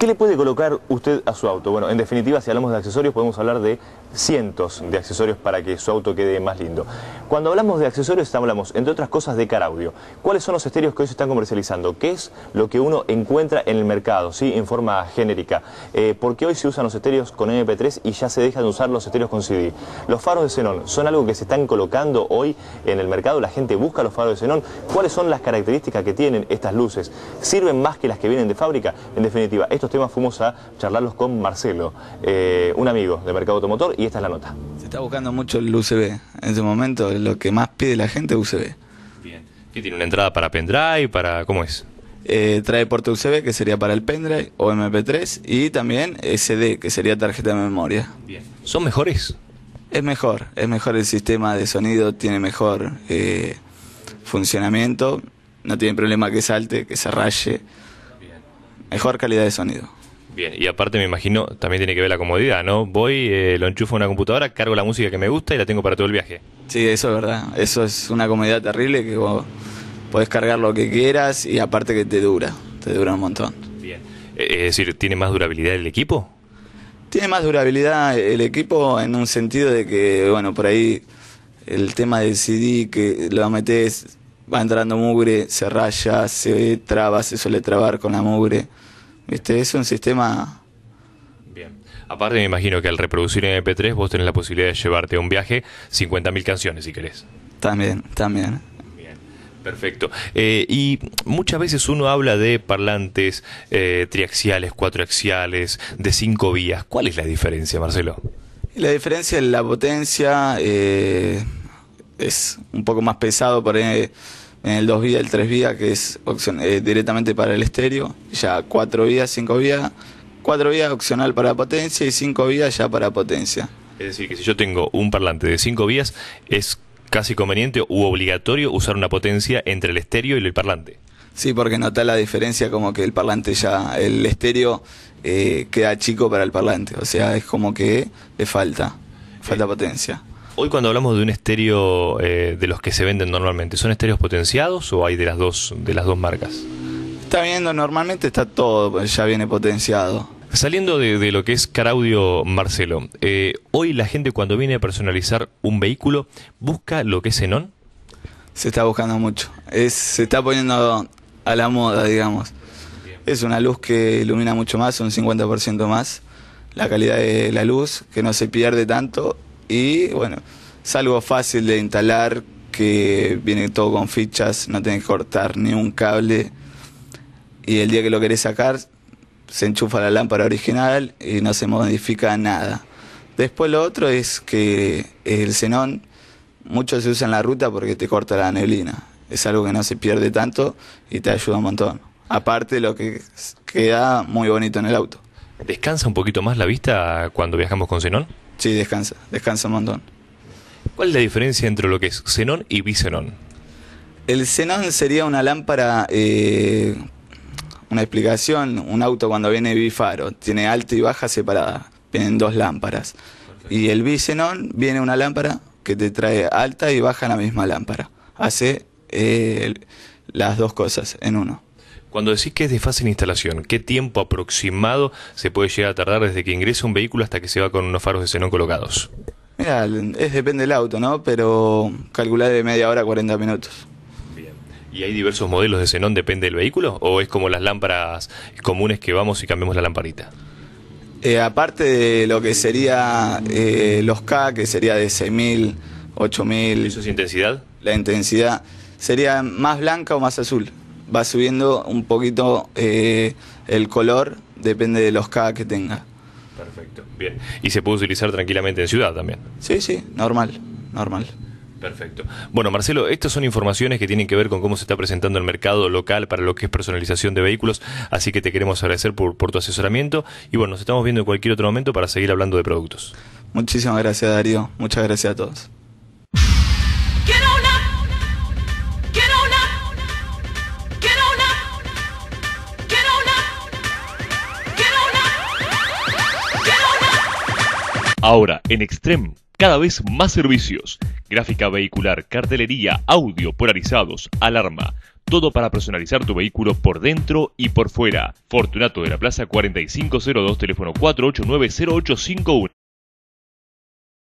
¿Qué le puede colocar usted a su auto? Bueno, en definitiva, si hablamos de accesorios, podemos hablar de cientos de accesorios para que su auto quede más lindo. Cuando hablamos de accesorios, hablamos, entre otras cosas, de car audio. ¿Cuáles son los estéreos que hoy se están comercializando? ¿Qué es lo que uno encuentra en el mercado, ¿sí? en forma genérica? Eh, ¿Por qué hoy se usan los estéreos con MP3 y ya se dejan de usar los estéreos con CD. Los faros de xenón son algo que se están colocando hoy en el mercado. La gente busca los faros de xenón. ¿Cuáles son las características que tienen estas luces? ¿Sirven más que las que vienen de fábrica? En definitiva, estos temas fuimos a charlarlos con Marcelo, eh, un amigo de Mercado Automotor, y esta es la nota. Se está buscando mucho el UCB en este momento, es lo que más pide la gente es UCB. Bien. tiene una entrada para pendrive? Para, ¿Cómo es? Eh, trae puerto USB que sería para el pendrive o MP3 y también SD que sería tarjeta de memoria. Bien. ¿Son mejores? Es mejor, es mejor el sistema de sonido, tiene mejor eh, funcionamiento, no tiene problema que salte, que se raye mejor calidad de sonido. Bien, y aparte me imagino, también tiene que ver la comodidad, ¿no? Voy, eh, lo enchufo a una computadora, cargo la música que me gusta y la tengo para todo el viaje. Sí, eso es verdad. Eso es una comodidad terrible que vos podés cargar lo que quieras y aparte que te dura, te dura un montón. Bien. Eh, es decir, ¿tiene más durabilidad el equipo? Tiene más durabilidad el equipo en un sentido de que, bueno, por ahí el tema del CD que lo metes va entrando mugre, se raya, se traba, se suele trabar con la mugre. ¿Viste? Es un sistema... Bien. Aparte me imagino que al reproducir en MP3 vos tenés la posibilidad de llevarte a un viaje 50.000 canciones si querés. También, también. Bien, Perfecto. Eh, y muchas veces uno habla de parlantes eh, triaxiales, cuatroaxiales, de cinco vías. ¿Cuál es la diferencia, Marcelo? La diferencia es la potencia eh, es un poco más pesado, por ahí en el 2 vía el 3 vía que es eh, directamente para el estéreo, ya 4 vías, 5 vías, 4 vías opcional para potencia y 5 vías ya para potencia. Es decir, que si yo tengo un parlante de 5 vías, es casi conveniente u obligatorio usar una potencia entre el estéreo y el parlante. Sí, porque nota la diferencia como que el parlante ya, el estéreo eh, queda chico para el parlante, o sea, es como que le falta, falta eh, potencia. Hoy cuando hablamos de un estéreo eh, de los que se venden normalmente, ¿son estéreos potenciados o hay de las dos, de las dos marcas? Está viendo, normalmente está todo, pues, ya viene potenciado. Saliendo de, lo que es Caraudio Marcelo, eh, hoy la gente cuando viene a personalizar un vehículo, ¿busca lo que es Xenón? Se está buscando mucho. se está poniendo a la moda, digamos. Es una luz que ilumina mucho más, un 50% más. La calidad de la luz, que no se pierde tanto y bueno, es algo fácil de instalar, que viene todo con fichas, no tienes que cortar ni un cable. Y el día que lo querés sacar, se enchufa la lámpara original y no se modifica nada. Después lo otro es que el xenón mucho se usa en la ruta porque te corta la neblina. Es algo que no se pierde tanto y te ayuda un montón. Aparte lo que queda muy bonito en el auto. ¿Descansa un poquito más la vista cuando viajamos con xenón? Sí, descansa, descansa un montón. ¿Cuál es la diferencia entre lo que es xenón y bisenón? El xenón sería una lámpara, eh, una explicación, un auto cuando viene bifaro, tiene alta y baja separada, tienen dos lámparas. Y el bisenón viene una lámpara que te trae alta y baja en la misma lámpara. Hace eh, las dos cosas en uno. Cuando decís que es de fácil instalación, ¿qué tiempo aproximado se puede llegar a tardar desde que ingresa un vehículo hasta que se va con unos faros de xenón colocados? Mira, es depende del auto, ¿no? Pero calcular de media hora a 40 minutos. Bien. ¿Y hay diversos modelos de xenón depende del vehículo? ¿O es como las lámparas comunes que vamos y cambiamos la lamparita? Eh, aparte de lo que sería eh, los K, que sería de 6.000, 8.000... ¿Eso es intensidad? La intensidad sería más blanca o más azul va subiendo un poquito eh, el color, depende de los K que tenga. Perfecto, bien. Y se puede utilizar tranquilamente en ciudad también. Sí, sí, normal, normal. Perfecto. Bueno, Marcelo, estas son informaciones que tienen que ver con cómo se está presentando el mercado local para lo que es personalización de vehículos, así que te queremos agradecer por tu asesoramiento y bueno, nos estamos viendo en cualquier otro momento para seguir hablando de productos. Muchísimas gracias, Darío. Muchas gracias a todos. Ahora, en Extreme, cada vez más servicios. Gráfica vehicular, cartelería, audio, polarizados, alarma. Todo para personalizar tu vehículo por dentro y por fuera. Fortunato de la Plaza 4502, teléfono 4890851.